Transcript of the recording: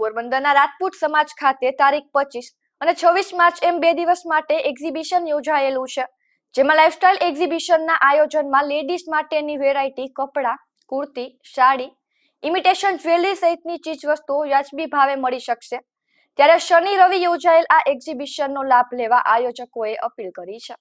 પોરબંદરના રાજપૂત સમાજ ખાતે તારીખ પચીસ અને છવ્વીસ માર્ચ એમ બે દિવસ માટે એક્ઝિબિશન યોજાયેલું છે જેમાં લાઇફસ્ટાઇલ એક્ઝિબિશનના આયોજનમાં લેડીઝ માટેની વેરાયટી કપડાં કુર્તી સાડી ઇમિટેશન જ્વેલરી સહિતની ચીજ વસ્તુઓ વ્યાજબી ભાવે મળી શકશે ત્યારે શનિ રવિ યોજાયેલ આ એક્ઝિબિશનનો લાભ લેવા આયોજકોએ અપીલ કરી છે